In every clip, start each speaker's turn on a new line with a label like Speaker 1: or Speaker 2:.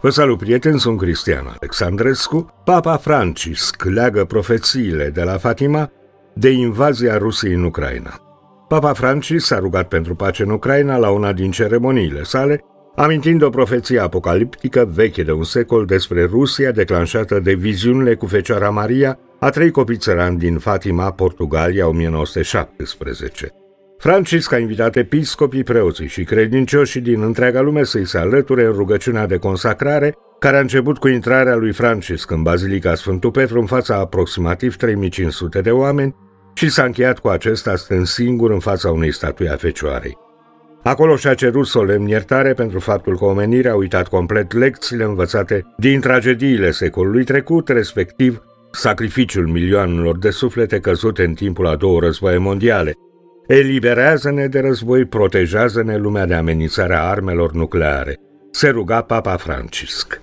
Speaker 1: Vă salut, prieteni, sunt Cristian Alexandrescu. Papa Francisc leagă profețiile de la Fatima de invazia Rusiei în Ucraina. Papa Francis s-a rugat pentru pace în Ucraina la una din ceremoniile sale, amintind o profeție apocaliptică veche de un secol despre Rusia declanșată de viziunile cu Fecioara Maria a trei copii țărani din Fatima, Portugalia, 1917. Francisc a invitat episcopii, preoții și credincioșii din întreaga lume să-i se alăture în rugăciunea de consacrare, care a început cu intrarea lui Francisc în Bazilica Sfântul Petru în fața aproximativ 3500 de oameni și s-a încheiat cu acesta stând singur în fața unei statui a Fecioarei. Acolo și-a cerut solemn iertare pentru faptul că omenirea a uitat complet lecțiile învățate din tragediile secolului trecut, respectiv sacrificiul milioanelor de suflete căzute în timpul a două războaie mondiale – Eliberează-ne de război, protejează-ne lumea de amenințarea armelor nucleare, se ruga Papa Francisc.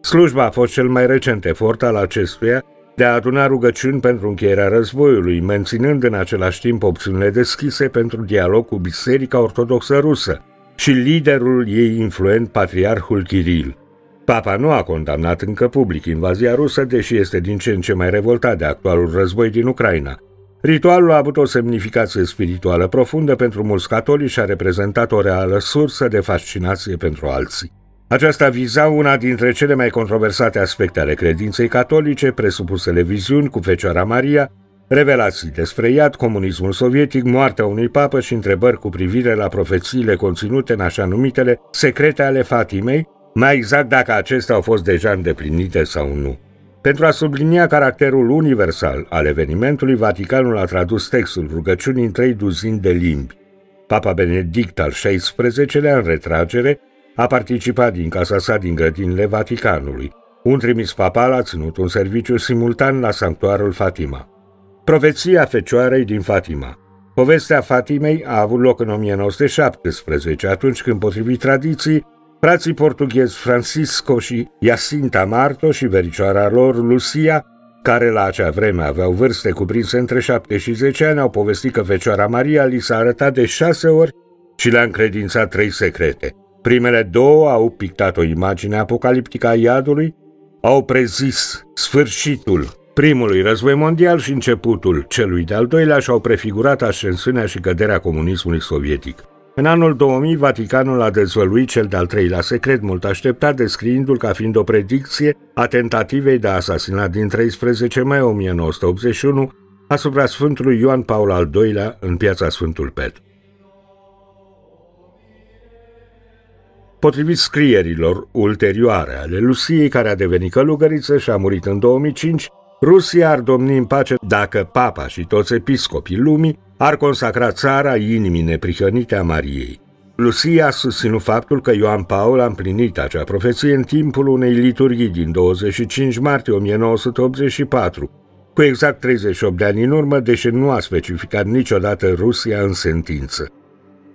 Speaker 1: Slujba a fost cel mai recent efort al acestuia de a aduna rugăciuni pentru încheierea războiului, menținând în același timp opțiunile deschise pentru dialog cu Biserica Ortodoxă Rusă și liderul ei influent, Patriarhul Kiril. Papa nu a condamnat încă public invazia rusă, deși este din ce în ce mai revoltat de actualul război din Ucraina – Ritualul a avut o semnificație spirituală profundă pentru mulți catolici și a reprezentat o reală sursă de fascinație pentru alții. Aceasta viza una dintre cele mai controversate aspecte ale credinței catolice, presupusele viziuni cu Fecioara Maria, revelații despre iad, comunismul sovietic, moartea unui papă și întrebări cu privire la profețiile conținute în așa numitele secrete ale Fatimei, mai exact dacă acestea au fost deja îndeplinite sau nu. Pentru a sublinia caracterul universal al evenimentului, Vaticanul a tradus textul rugăciunii în trei duzini de limbi. Papa Benedict al XVI-lea, în retragere, a participat din casa sa din grădinile Vaticanului. Un trimis papal a ținut un serviciu simultan la sanctuarul Fatima. Profeția Fecioarei din Fatima Povestea Fatimei a avut loc în 1917, atunci când, potrivit tradiției, frații portughezi Francisco și Jacinta Marto și vericioara lor Lucia, care la acea vreme aveau vârste cuprinse între 7 și 10 ani, au povestit că Fecioara Maria li s-a arătat de șase ori și le-a încredințat trei secrete. Primele două au pictat o imagine apocaliptică a iadului, au prezis sfârșitul primului război mondial și începutul celui de-al doilea și au prefigurat ascensiunea și căderea comunismului sovietic. În anul 2000, Vaticanul a dezvăluit cel de-al treilea secret mult așteptat, descriindu-l ca fiind o predicție a tentativei de asasinat din 13 mai 1981 asupra Sfântului Ioan Paul al II-lea în piața Sfântul Petru. Potrivit scrierilor ulterioare ale Lusiei, care a devenit călugăriță și a murit în 2005, Rusia ar domni în pace dacă papa și toți episcopii lumii ar consacra țara inimii neprihănite a Mariei. Lucia a susținut faptul că Ioan Paul a împlinit acea profeție în timpul unei liturghii din 25 martie 1984, cu exact 38 de ani în urmă, deși nu a specificat niciodată Rusia în sentință.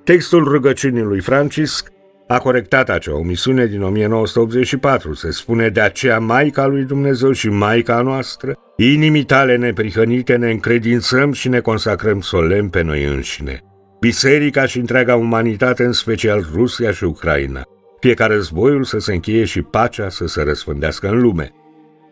Speaker 1: Textul rugăciunii lui Francisc a corectat acea omisiune din 1984. Se spune de aceea Maica lui Dumnezeu și Maica noastră, inimii tale neprihănite ne încredințăm și ne consacrăm solemn pe noi înșine. Biserica și întreaga umanitate, în special Rusia și Ucraina. fiecare războiul să se încheie și pacea să se răspândească în lume.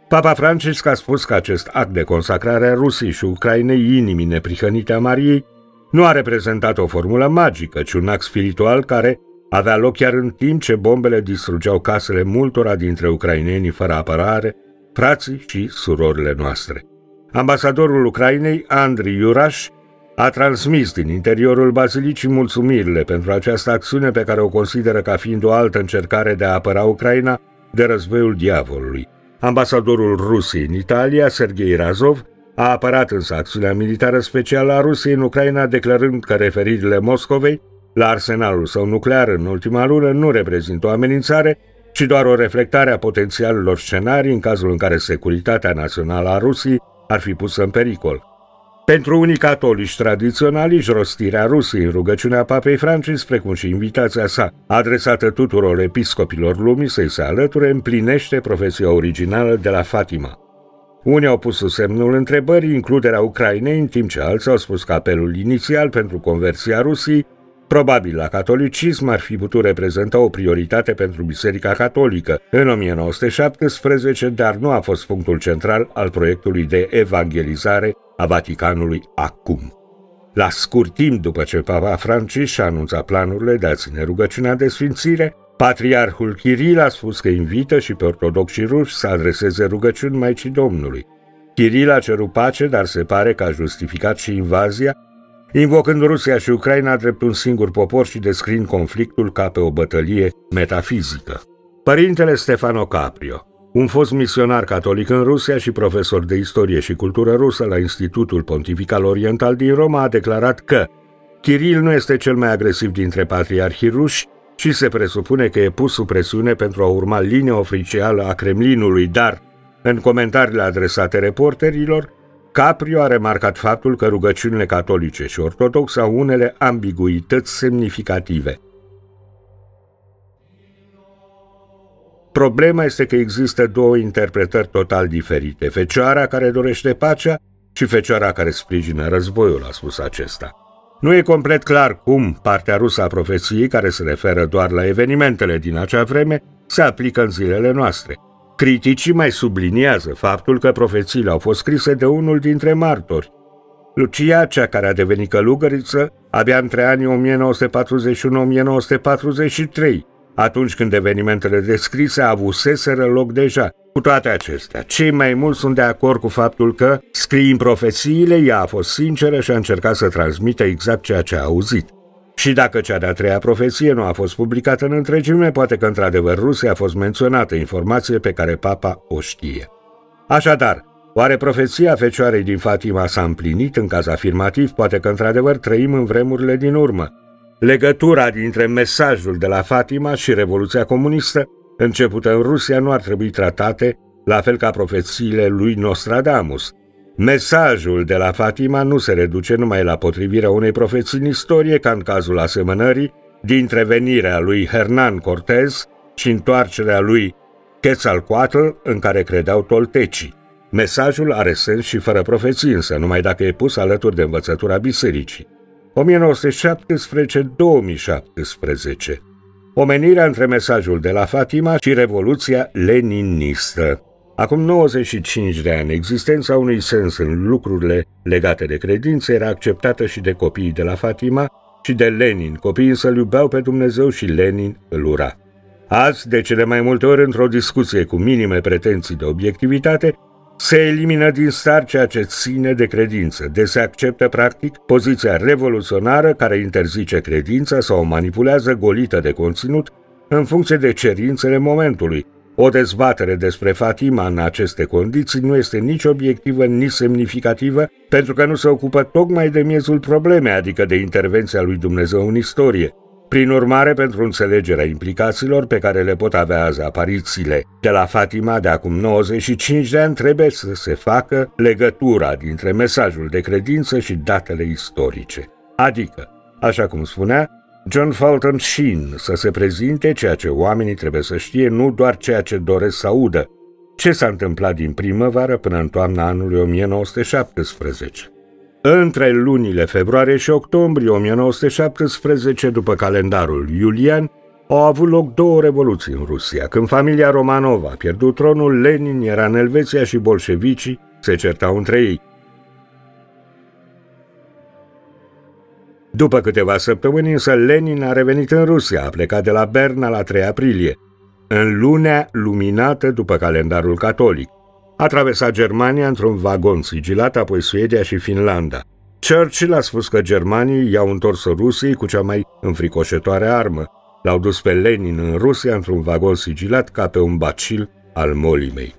Speaker 1: Papa Francisc a spus că acest act de consacrare a Rusiei și Ucrainei inimii neprihănite a Mariei nu a reprezentat o formulă magică, ci un act spiritual care avea loc chiar în timp ce bombele distrugeau casele multora dintre ucrainenii fără apărare, frații și surorile noastre. Ambasadorul Ucrainei, Andriy Iuraș, a transmis din interiorul bazilicii mulțumirile pentru această acțiune pe care o consideră ca fiind o altă încercare de a apăra Ucraina de războiul diavolului. Ambasadorul Rusiei în Italia, Sergei Razov, a apărat însă acțiunea militară specială a Rusiei în Ucraina declarând că referirile Moscovei la arsenalul său nuclear în ultima lună nu reprezintă o amenințare, ci doar o reflectare a potențialelor scenarii în cazul în care securitatea națională a Rusiei ar fi pusă în pericol. Pentru unii catolici tradiționali, rostirea Rusiei în rugăciunea Papei Francis, precum și invitația sa adresată tuturor episcopilor lumii să-i se alăture, împlinește profesia originală de la Fatima. Unii au pus semnul întrebării includerea Ucrainei, în timp ce alții au spus că apelul inițial pentru conversia Rusiei Probabil la catolicism ar fi putut reprezenta o prioritate pentru Biserica Catolică în 1917, dar nu a fost punctul central al proiectului de evangelizare a Vaticanului acum. La scurt timp după ce Papa Francis a anunțat planurile de a ține rugăciunea de sfințire, Patriarhul Kiril a spus că invită și pe ortodoxii ruși să adreseze rugăciuni Maicii Domnului. Kiril a cerut pace, dar se pare că a justificat și invazia invocând Rusia și Ucraina drept un singur popor și descriind conflictul ca pe o bătălie metafizică. Părintele Stefano Caprio, un fost misionar catolic în Rusia și profesor de istorie și cultură rusă la Institutul Pontifical Oriental din Roma, a declarat că Kiril nu este cel mai agresiv dintre patriarhii ruși și se presupune că e pus sub presiune pentru a urma linia oficială a Kremlinului, dar, în comentariile adresate reporterilor, Caprio a remarcat faptul că rugăciunile catolice și ortodoxe au unele ambiguități semnificative. Problema este că există două interpretări total diferite, fecioara care dorește pacea și fecioara care sprijină războiul, a spus acesta. Nu e complet clar cum partea rusă a profeției, care se referă doar la evenimentele din acea vreme, se aplică în zilele noastre – Criticii mai subliniază faptul că profețiile au fost scrise de unul dintre martori. Lucia, cea care a devenit călugăriță, abia între anii 1941-1943, atunci când evenimentele descrise avuseseră loc deja. Cu toate acestea, cei mai mulți sunt de acord cu faptul că, scriind profețiile, ea a fost sinceră și a încercat să transmită exact ceea ce a auzit. Și dacă cea de-a treia profeție nu a fost publicată în întregime, poate că într-adevăr Rusia a fost menționată, informație pe care papa o știe. Așadar, oare profeția Fecioarei din Fatima s-a împlinit în caz afirmativ? Poate că într-adevăr trăim în vremurile din urmă. Legătura dintre mesajul de la Fatima și Revoluția Comunistă, începută în Rusia, nu ar trebui tratate la fel ca profețiile lui Nostradamus, Mesajul de la Fatima nu se reduce numai la potrivirea unei profeții în istorie, ca în cazul asemănării, dintre venirea lui Hernan Cortez și întoarcerea lui Quetzalcoatl, în care credeau toltecii. Mesajul are sens și fără profeții, însă numai dacă e pus alături de învățătura bisericii. 1917-2017 Omenirea între mesajul de la Fatima și Revoluția Leninistă Acum 95 de ani, existența unui sens în lucrurile legate de credință era acceptată și de copiii de la Fatima și de Lenin. Copiii să-L iubeau pe Dumnezeu și Lenin îl ura. Azi, de cele mai multe ori, într-o discuție cu minime pretenții de obiectivitate, se elimină din star ceea ce ține de credință, de se acceptă practic poziția revoluționară care interzice credința sau o manipulează golită de conținut în funcție de cerințele momentului, o dezbatere despre Fatima în aceste condiții nu este nici obiectivă, nici semnificativă, pentru că nu se ocupă tocmai de miezul problemei, adică de intervenția lui Dumnezeu în istorie. Prin urmare, pentru înțelegerea implicațiilor pe care le pot avea azi aparițiile de la Fatima de acum 95 de ani, trebuie să se facă legătura dintre mesajul de credință și datele istorice. Adică, așa cum spunea, John Fulton Sheen să se prezinte ceea ce oamenii trebuie să știe, nu doar ceea ce doresc să audă, ce s-a întâmplat din primăvară până în toamna anului 1917. Între lunile februarie și octombrie 1917, după calendarul iulian, au avut loc două revoluții în Rusia. Când familia Romanova a pierdut tronul, Lenin era în Elveția și bolșevicii se certau între ei. După câteva săptămâni însă Lenin a revenit în Rusia, a plecat de la Berna la 3 aprilie, în lunea luminată după calendarul catolic. A traversat Germania într-un vagon sigilat, apoi Suedia și Finlanda. Churchill a spus că germanii i-au întors Rusiei cu cea mai înfricoșătoare armă. L-au dus pe Lenin în Rusia într-un vagon sigilat ca pe un bacil al molimei.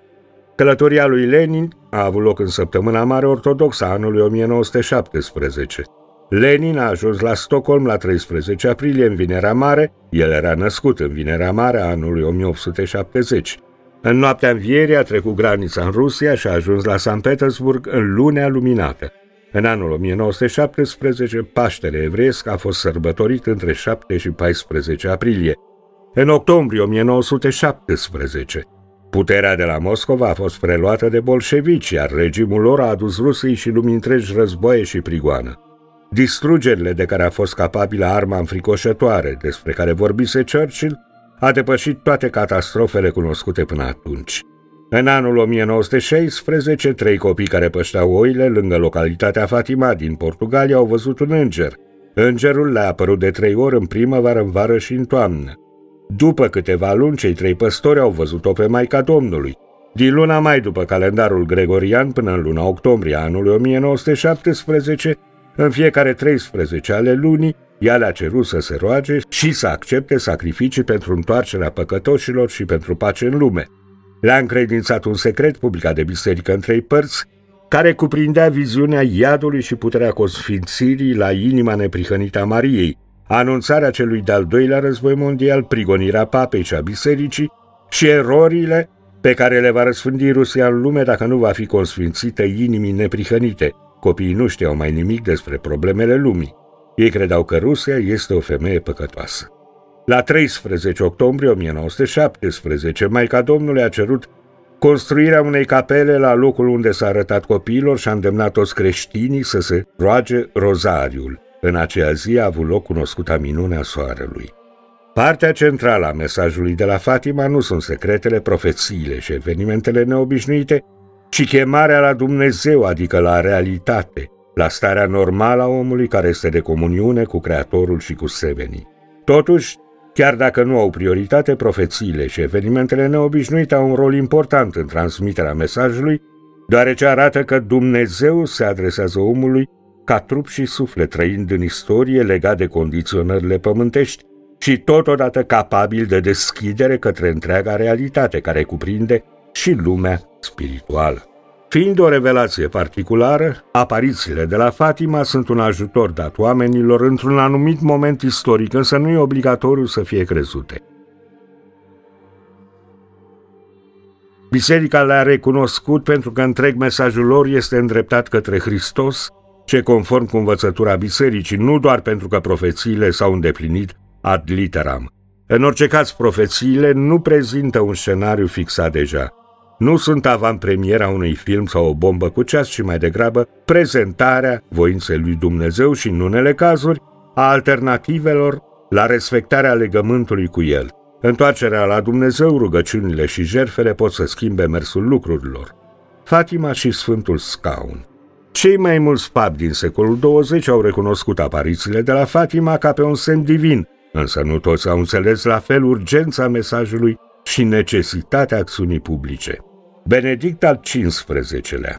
Speaker 1: Călătoria lui Lenin a avut loc în săptămâna mare ortodoxă a anului 1917. Lenin a ajuns la Stockholm la 13 aprilie în Vinerea Mare, el era născut în Vinerea Mare a anului 1870. În noaptea învierii a trecut granița în Rusia și a ajuns la San Petersburg în lunea luminată. În anul 1917, Paștele evreiesc a fost sărbătorit între 7 și 14 aprilie. În octombrie 1917, puterea de la Moscova a fost preluată de bolșevici, iar regimul lor a adus Rusiei și lumii întregi războaie și prigoană. Distrugerile de care a fost capabilă arma înfricoșătoare despre care vorbise Churchill a depășit toate catastrofele cunoscute până atunci. În anul 1916, trei copii care pășteau oile lângă localitatea Fatima din Portugalia au văzut un înger. Îngerul le-a apărut de trei ori în primăvară, în vară și în toamnă. După câteva luni, cei trei păstori au văzut-o pe Maica Domnului. Din luna mai după calendarul gregorian până în luna octombrie anului 1917, în fiecare 13 ale lunii, ea le-a cerut să se roage și să accepte sacrificii pentru întoarcerea păcătoșilor și pentru pace în lume. Le-a încredințat un secret publicat de biserică în trei părți, care cuprindea viziunea iadului și puterea consfințirii la inima neprihănită a Mariei, anunțarea celui de-al doilea război mondial, prigonirea papei și a bisericii și erorile pe care le va răsfândi Rusia în lume dacă nu va fi consfințită inimii neprihănite – Copiii nu știau mai nimic despre problemele lumii. Ei credeau că Rusia este o femeie păcătoasă. La 13 octombrie 1917, Maica Domnului a cerut construirea unei capele la locul unde s-a arătat copiilor și a îndemnat toți creștinii să se roage rozariul. În aceea zi a avut loc cunoscuta minunea soarelui. Partea centrală a mesajului de la Fatima nu sunt secretele, profețiile și evenimentele neobișnuite, ci chemarea la Dumnezeu, adică la realitate, la starea normală a omului care este de comuniune cu Creatorul și cu Sevenii. Totuși, chiar dacă nu au prioritate, profețiile și evenimentele neobișnuite au un rol important în transmiterea mesajului, deoarece arată că Dumnezeu se adresează omului ca trup și suflet, trăind în istorie legat de condiționările pământești și totodată capabil de deschidere către întreaga realitate care cuprinde și lumea spirituală. Fiind o revelație particulară, aparițiile de la Fatima sunt un ajutor dat oamenilor într-un anumit moment istoric, însă nu e obligatoriu să fie crezute. Biserica le-a recunoscut pentru că întreg mesajul lor este îndreptat către Hristos, ce conform cu învățătura bisericii, nu doar pentru că profețiile s-au îndeplinit ad literam. În orice caz, profețiile nu prezintă un scenariu fixat deja – nu sunt avantpremiera unui film sau o bombă cu ceas, ci mai degrabă prezentarea voinței lui Dumnezeu și, în unele cazuri, a alternativelor la respectarea legământului cu El. Întoarcerea la Dumnezeu, rugăciunile și jerfele pot să schimbe mersul lucrurilor. Fatima și Sfântul Scaun Cei mai mulți papi din secolul 20 au recunoscut aparițiile de la Fatima ca pe un semn divin, însă nu toți au înțeles la fel urgența mesajului și necesitatea acțiunii publice. Benedict al XV-lea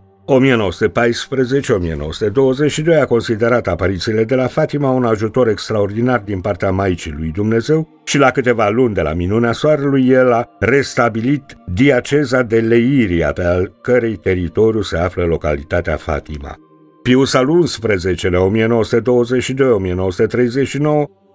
Speaker 1: 1914-1922 a considerat aparițiile de la Fatima un ajutor extraordinar din partea Maicii lui Dumnezeu și la câteva luni de la minunea soarelui el a restabilit diaceza de Leiria, pe al cărei teritoriu se află localitatea Fatima. Pius al XI-lea, 1922-1939,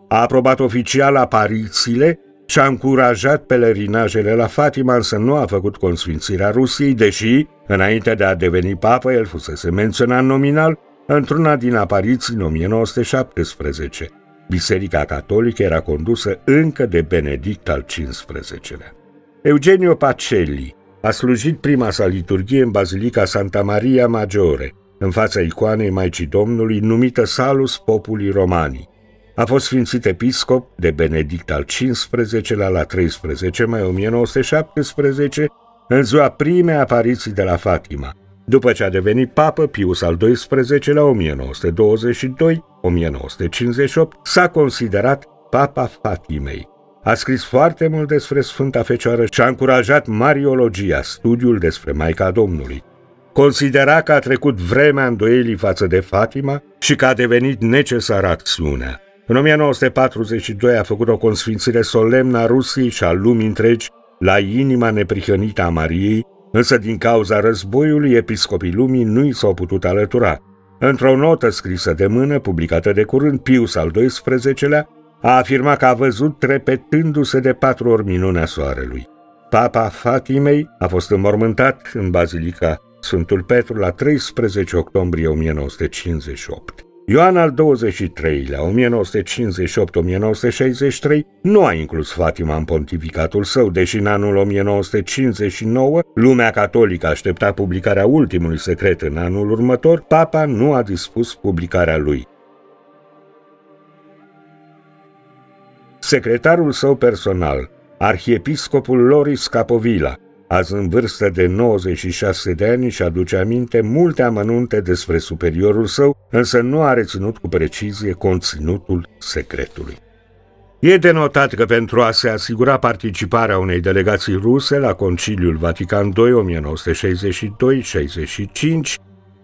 Speaker 1: a aprobat oficial aparițiile și-a încurajat pelerinajele la Fatima, însă nu a făcut consfințirea Rusiei, deși, înainte de a deveni papă, el fusese menționat nominal într-una din apariții în 1917. Biserica Catolică era condusă încă de Benedict al XV-lea. Eugenio Pacelli a slujit prima sa liturghie în Bazilica Santa Maria Maggiore, în fața icoanei Maicii Domnului numită Salus Populi Romanii. A fost sfințit episcop de Benedict al XV-lea la 13 mai 1917, în ziua primei apariții de la Fatima, după ce a devenit papă Pius al XII-lea 1922, 1958, s-a considerat Papa Fatimei. A scris foarte mult despre Sfânta Fecioară și a încurajat Mariologia, studiul despre Maica Domnului. Considera că a trecut vremea îndoielii față de Fatima și că a devenit necesară acțiunea. În 1942 a făcut o consfințire solemnă a Rusiei și a lumii întregi la inima neprihănită a Mariei, însă din cauza războiului episcopii lumii nu i s-au putut alătura. Într-o notă scrisă de mână, publicată de curând, Pius al XII-lea a afirmat că a văzut trepetându se de patru ori minunea soarelui. Papa Fatimei a fost înmormântat în Bazilica Sfântul Petru la 13 octombrie 1958. Ioan al XXIII-lea, 1958-1963, nu a inclus Fatima în pontificatul său, deși în anul 1959 lumea catolică aștepta publicarea ultimului secret în anul următor, papa nu a dispus publicarea lui. Secretarul său personal, arhiepiscopul Loris Capovila, Azi, în vârstă de 96 de ani, și aduce aminte multe amănunte despre superiorul său, însă nu a reținut cu precizie conținutul secretului. E denotat că pentru a se asigura participarea unei delegații ruse la Conciliul Vatican II 1962-65,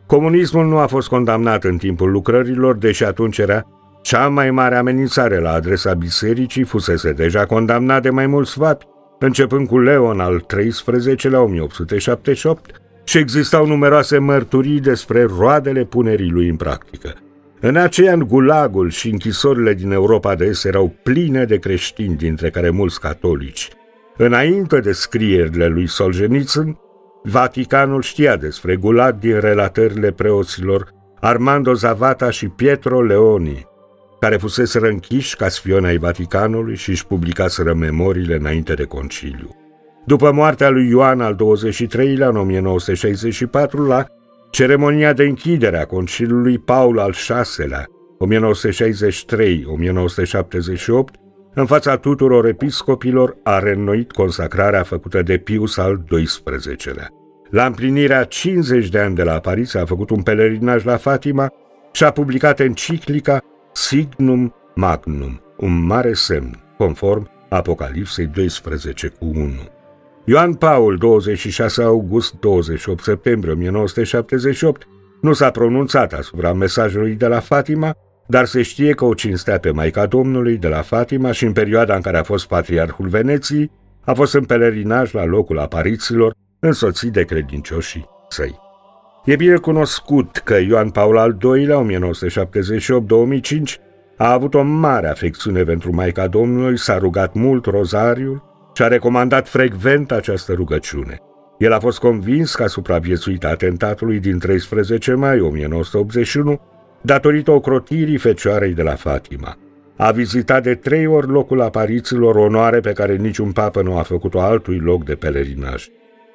Speaker 1: comunismul nu a fost condamnat în timpul lucrărilor, deși atunci era cea mai mare amenințare la adresa bisericii fusese deja condamnat de mai mulți vapi, începând cu Leon al XIII-lea 1878, și existau numeroase mărturii despre roadele punerii lui în practică. În acei în gulagul și închisorile din Europa de Est erau pline de creștini, dintre care mulți catolici. Înainte de scrierile lui Solzhenitsyn, Vaticanul știa despre gulag din relatările preoților Armando Zavata și Pietro Leoni, care fusese închiși ca sfioni ai Vaticanului și își publicaseră memoriile înainte de conciliu. După moartea lui Ioan al XXIII-lea în 1964, la ceremonia de închidere a conciliului Paul al VI-lea, 1963-1978, în fața tuturor episcopilor a reînnoit consacrarea făcută de Pius al XII-lea. La împlinirea 50 de ani de la Paris a făcut un pelerinaj la Fatima și a publicat enciclica Signum Magnum, un mare semn, conform Apocalipsei 12 cu 1. Ioan Paul, 26 august 28 septembrie 1978, nu s-a pronunțat asupra mesajului de la Fatima, dar se știe că o cinstea pe Maica Domnului de la Fatima și în perioada în care a fost patriarhul Veneției, a fost în pelerinaj la locul apariților, însoțit de credincioșii săi. E bine cunoscut că Ioan Paul al II-lea, 1978-2005, a avut o mare afecțiune pentru Maica Domnului, s-a rugat mult rozariul și a recomandat frecvent această rugăciune. El a fost convins că a supraviețuit atentatului din 13 mai 1981 datorită ocrotirii Fecioarei de la Fatima. A vizitat de trei ori locul aparițiilor onoare pe care niciun papă nu a făcut-o altui loc de pelerinaj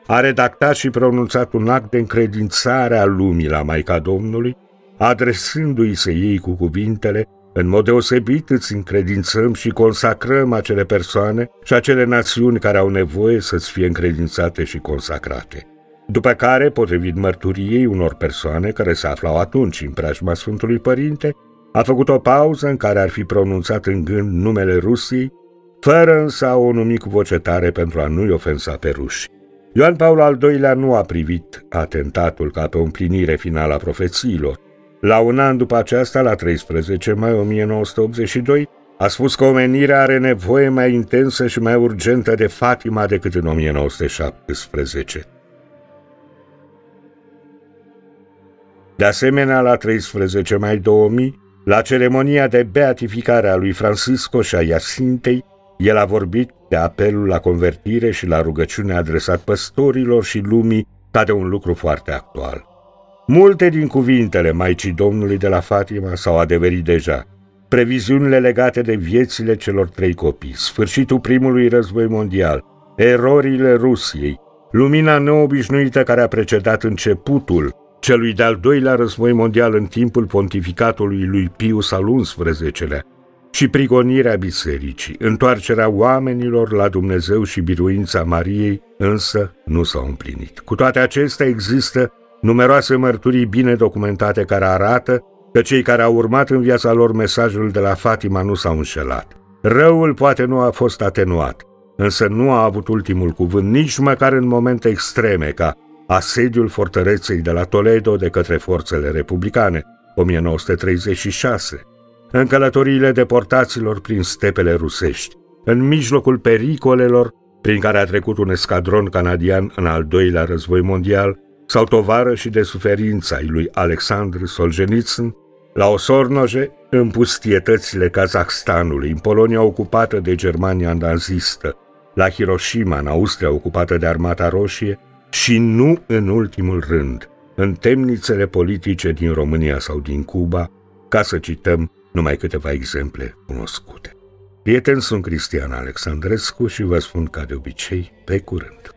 Speaker 1: a redactat și pronunțat un act de încredințare a lumii la Maica Domnului, adresându-i se ei cu cuvintele în mod deosebit îți încredințăm și consacrăm acele persoane și acele națiuni care au nevoie să-ți fie încredințate și consacrate. După care, potrivit mărturiei unor persoane care se aflau atunci în preajma Sfântului Părinte, a făcut o pauză în care ar fi pronunțat în gând numele Rusiei, fără însă a o numi cu voce tare pentru a nu-i ofensa pe ruși. Ioan Paul al II-lea nu a privit atentatul ca pe o împlinire finală a profețiilor. La un an după aceasta, la 13 mai 1982, a spus că omenirea are nevoie mai intensă și mai urgentă de Fatima decât în 1917. De asemenea, la 13 mai 2000, la ceremonia de beatificare a lui Francisco și a Iasintei, el a vorbit de apelul la convertire și la rugăciune adresat păstorilor și lumii ca de un lucru foarte actual. Multe din cuvintele Maicii Domnului de la Fatima s-au adeverit deja. Previziunile legate de viețile celor trei copii, sfârșitul primului război mondial, erorile Rusiei, lumina neobișnuită care a precedat începutul celui de-al doilea război mondial în timpul pontificatului lui Pius al XI-lea, și prigonirea bisericii, întoarcerea oamenilor la Dumnezeu și biruința Mariei, însă nu s-au împlinit. Cu toate acestea există numeroase mărturii bine documentate care arată că cei care au urmat în viața lor mesajul de la Fatima nu s-au înșelat. Răul poate nu a fost atenuat, însă nu a avut ultimul cuvânt nici măcar în momente extreme ca asediul fortăreței de la Toledo de către forțele republicane, 1936, în călătoriile deportaților prin stepele rusești, în mijlocul pericolelor prin care a trecut un escadron canadian în al doilea război mondial, sau tovară și de suferința ai lui Alexandru Solzhenitsyn, la Osornoje, în pustietățile Kazahstanului, în Polonia ocupată de Germania nazistă, la Hiroshima, în Austria ocupată de Armata Roșie și nu în ultimul rând, în temnițele politice din România sau din Cuba, ca să cităm numai câteva exemple cunoscute. Prieteni sunt Cristian Alexandrescu și vă spun ca de obicei, pe curând!